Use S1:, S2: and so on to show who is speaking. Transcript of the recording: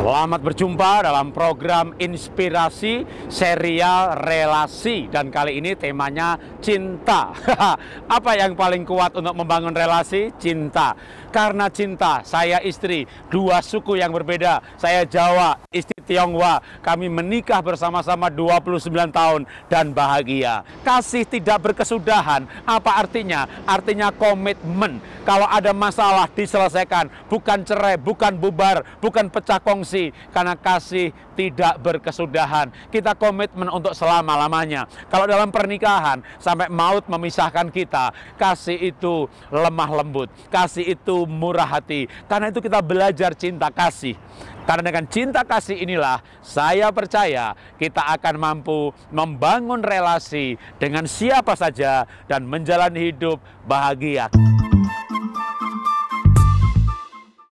S1: Selamat berjumpa dalam program inspirasi serial relasi dan kali ini temanya cinta. Apa yang paling kuat untuk membangun relasi? Cinta. Karena cinta, saya istri, dua suku yang berbeda. Saya Jawa, istri Tionghoa. Kami menikah bersama-sama 29 tahun dan bahagia. Kasih tidak berkesudahan, apa artinya? Artinya komitmen. Kalau ada masalah diselesaikan, bukan cerai, bukan bubar, bukan pecah kongsi. Karena kasih tidak berkesudahan. Kita komitmen untuk selama-lamanya. Kalau dalam pernikahan, sampai maut memisahkan kita, kasih itu lemah lembut, kasih itu murah hati. Karena itu kita belajar cinta kasih. Karena dengan cinta kasih ini inilah saya percaya kita akan mampu membangun relasi dengan siapa saja dan menjalani hidup bahagia.